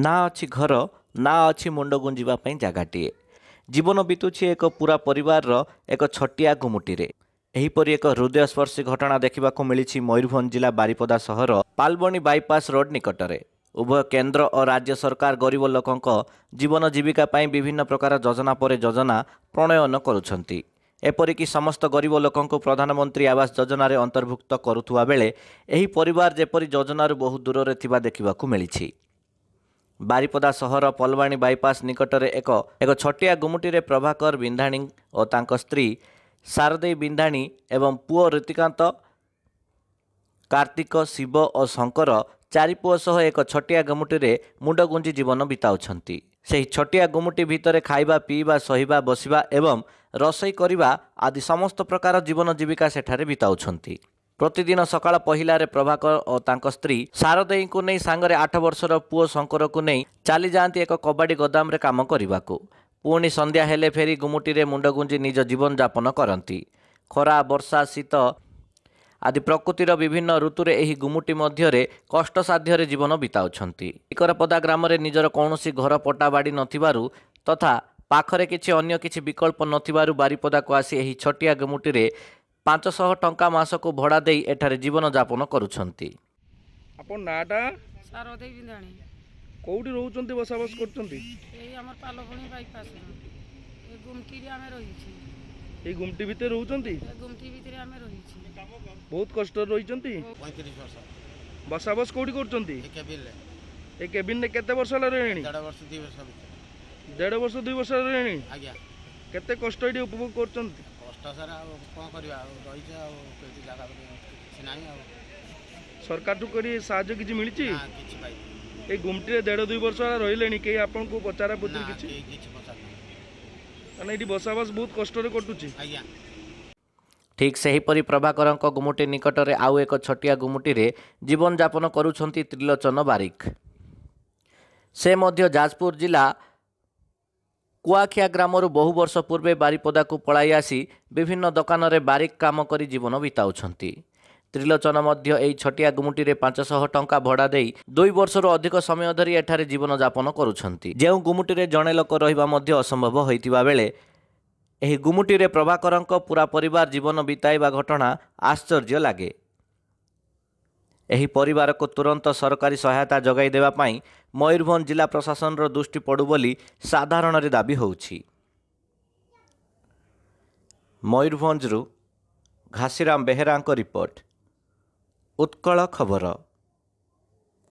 ନା ଅଛି ଘର ନା ଅଛି ମୁଣ୍ଡ ଗୁଞ୍ଜିବା ପାଇଁ ଜାଗାଟିଏ ଜୀବନ ବିତୁଛି ଏକ ପୁରା ପରିବାରର ଏକ ଛଟିଆ ଗୁମୁଟିରେ ଏହିପରି ଏକ ହୃଦୟସ୍ପର୍ଶୀ ଘଟଣା ଦେଖିବାକୁ ମିଳିଛି ମୟୂରଭଞ୍ଜ ଜିଲ୍ଲା ବାରିପଦା ସହର ପାଲବଣୀ ବାଇପାସ୍ ରୋଡ୍ ନିକଟରେ ଉଭୟ କେନ୍ଦ୍ର ଓ ରାଜ୍ୟ ସରକାର ଗରିବ ଲୋକଙ୍କ ଜୀବନ ଜୀବିକା ପାଇଁ ବିଭିନ୍ନ ପ୍ରକାର ଯୋଜନା ପରେ ଯୋଜନା ପ୍ରଣୟନ କରୁଛନ୍ତି ଏପରିକି ସମସ୍ତ ଗରିବ ଲୋକଙ୍କୁ ପ୍ରଧାନମନ୍ତ୍ରୀ ଆବାସ ଯୋଜନାରେ ଅନ୍ତର୍ଭୁକ୍ତ କରୁଥିବା ବେଳେ ଏହି ପରିବାର ଯେପରି ଯୋଜନାରୁ ବହୁ ଦୂରରେ ଥିବା ଦେଖିବାକୁ ମିଳିଛି ବାରିପଦା ସହର ପଲବାଣୀ ବାଇପାସ୍ ନିକଟରେ ଏକ ଏକ ଛୋଟିଆ ଗୁମୁଟିରେ ପ୍ରଭାକର ବିନ୍ଧାଣୀ ଓ ତାଙ୍କ ସ୍ତ୍ରୀ ସାରଦେଇ ବିନ୍ଧାଣୀ ଏବଂ ପୁଅ ଋତିକାନ୍ତ କାର୍ତ୍ତିକ ଶିବ ଓ ଶଙ୍କର ଚାରି ପୁଅ ସହ ଏକ ଛଟିଆ ଗୁମୁଟିରେ ମୁଣ୍ଡ ଗୁଞ୍ଜି ଜୀବନ ବିତାଉଛନ୍ତି ସେହି ଛୋଟିଆ ଗୁମୁଟି ଭିତରେ ଖାଇବା ପିଇବା ସହିବା ବସିବା ଏବଂ ରୋଷେଇ କରିବା ଆଦି ସମସ୍ତ ପ୍ରକାର ଜୀବନ ଜୀବିକା ସେଠାରେ ବିତାଉଛନ୍ତି ପ୍ରତିଦିନ ସକାଳ ପହିଲାରେ ପ୍ରଭାକର ଓ ତାଙ୍କ ସ୍ତ୍ରୀ ଶାରଦେଇଙ୍କୁ ନେଇ ସାଙ୍ଗରେ ଆଠ ବର୍ଷର ପୁଅ ଶଙ୍କରକୁ ନେଇ ଚାଲିଯାଆନ୍ତି ଏକ କବାଡ଼ି ଗୋଦାମରେ କାମ କରିବାକୁ ପୁଣି ସନ୍ଧ୍ୟା ହେଲେ ଫେରି ଗୁମୁଟିରେ ମୁଣ୍ଡ ଗୁଞ୍ଜି ନିଜ ଜୀବନଯାପନ କରନ୍ତି ଖରା ବର୍ଷା ଶୀତ ଆଦି ପ୍ରକୃତିର ବିଭିନ୍ନ ଋତୁରେ ଏହି ଗୁମୁଟି ମଧ୍ୟରେ କଷ୍ଟସାଧ୍ୟରେ ଜୀବନ ବିତାଉଛନ୍ତି ଟିକରପଦା ଗ୍ରାମରେ ନିଜର କୌଣସି ଘର ପଟାବାଡ଼ି ନଥିବାରୁ ତଥା ପାଖରେ କିଛି ଅନ୍ୟ କିଛି ବିକଳ୍ପ ନଥିବାରୁ ବାରିପଦାକୁ ଆସି ଏହି ଛୋଟିଆ ଗୁମୁଟିରେ ପାଞ୍ଚଶହ ଟଙ୍କା ମାସକୁ ଭଡ଼ା ଦେଇ ଏଠାରେ ଜୀବନଯାପନ କରୁଛନ୍ତି ଆପଣ ନାଁଟା ସାରଦେଇ ବିନ୍ଧାଣୀ କୋଉଠି ରହୁଛନ୍ତି ବସବାସ କରୁଛନ୍ତି ଏଇ ଆମର ପାଲଭୁଣୀ ବାଇପାସ୍ ଏ ଗୁମଟିରେ ଆମେ ରହିଛୁ ଏଇ ଗୁମଟି ଭିତରେ ରହୁଛନ୍ତି ଏ ଗୁମଟି ଭିତରେ ଆମେ ରହିଛୁ ବହୁତ କଷ୍ଟରେ ରହିଛନ୍ତି ପଇଁତିରିଶ ବର୍ଷ ବସବାସ କୋଉଠି କରୁଛନ୍ତି ଏ କେବିନରେ କେତେ ବର୍ଷ ହେଲା ରହିଲେଣି ଦେଢ଼ ବର୍ଷ ଦୁଇ ବର୍ଷ ଦେଢ଼ ବର୍ଷ ଦୁଇ ବର୍ଷ ରହିଲେଣି ଆଜ୍ଞା କେତେ କଷ୍ଟ ଏଠି ଉପଭୋଗ କରୁଛନ୍ତି ଦଶହରା ଆଉ କ'ଣ କରିବା ଆଉ ରହିଛେ ଆଉ କେମିତି ଜାଗା କିଛି ନାହିଁ ଆଉ ସରକାରଠୁ କରି ସାହାଯ୍ୟ କିଛି ମିଳିଛି କିଛି ପାଇଁ ଏଇ ଗୁମଟିରେ ଦେଢ଼ ଦୁଇ ବର୍ଷ ହେଲା ରହିଲେଣି କେହି ଆପଣଙ୍କୁ ପଚାରା ପଚାରି କିଛି ମାନେ ଏଠି ବସାବାସ ବହୁତ କଷ୍ଟରେ କଟୁଛି ଆଜ୍ଞା ଠିକ୍ ସେହିପରି ପ୍ରଭାକରଙ୍କ ଗୁମୁଟି ନିକଟରେ ଆଉ ଏକ ଛୋଟିଆ ଗୁମୁଟିରେ ଜୀବନଯାପନ କରୁଛନ୍ତି ତ୍ରିଲୋଚନ ବାରିକ ସେ ମଧ୍ୟ ଯାଜପୁର ଜିଲ୍ଲା କୁଆଖିଆ ଗ୍ରାମରୁ ବହୁ ବର୍ଷ ପୂର୍ବେ ବାରିପଦାକୁ ପଳାଇ ଆସି ବିଭିନ୍ନ ଦୋକାନରେ ବାରିକ କାମ କରି ଜୀବନ ବିତାଉଛନ୍ତି ତ୍ରିଲୋଚନ ମଧ୍ୟ ଏହି ଛୋଟିଆ ଗୁମୁଟିରେ ପାଞ୍ଚଶହ ଟଙ୍କା ଭଡ଼ା ଦେଇ ଦୁଇ ବର୍ଷରୁ ଅଧିକ ସମୟ ଧରି ଏଠାରେ ଜୀବନଯାପନ କରୁଛନ୍ତି ଯେଉଁ ଗୁମୁଟିରେ ଜଣେ ଲୋକ ରହିବା ମଧ୍ୟ ଅସମ୍ଭବ ହୋଇଥିବା ବେଳେ ଏହି ଗୁମୁଟିରେ ପ୍ରଭାକରଙ୍କ ପୂରା ପରିବାର ଜୀବନ ବିତାଇବା ଘଟଣା ଆଶ୍ଚର୍ଯ୍ୟ ଲାଗେ ଏହି ପରିବାରକୁ ତୁରନ୍ତ ସରକାରୀ ସହାୟତା ଯୋଗାଇ ଦେବା ପାଇଁ ମୟୂରଭଞ୍ଜ ଜିଲ୍ଲା ପ୍ରଶାସନର ଦୃଷ୍ଟି ପଡ଼ୁ ବୋଲି ସାଧାରଣରେ ଦାବି ହେଉଛି ମୟୂରଭଞ୍ଜରୁ ଘାସିରାମ ବେହେରାଙ୍କ ରିପୋର୍ଟ ଉତ୍କଳ ଖବର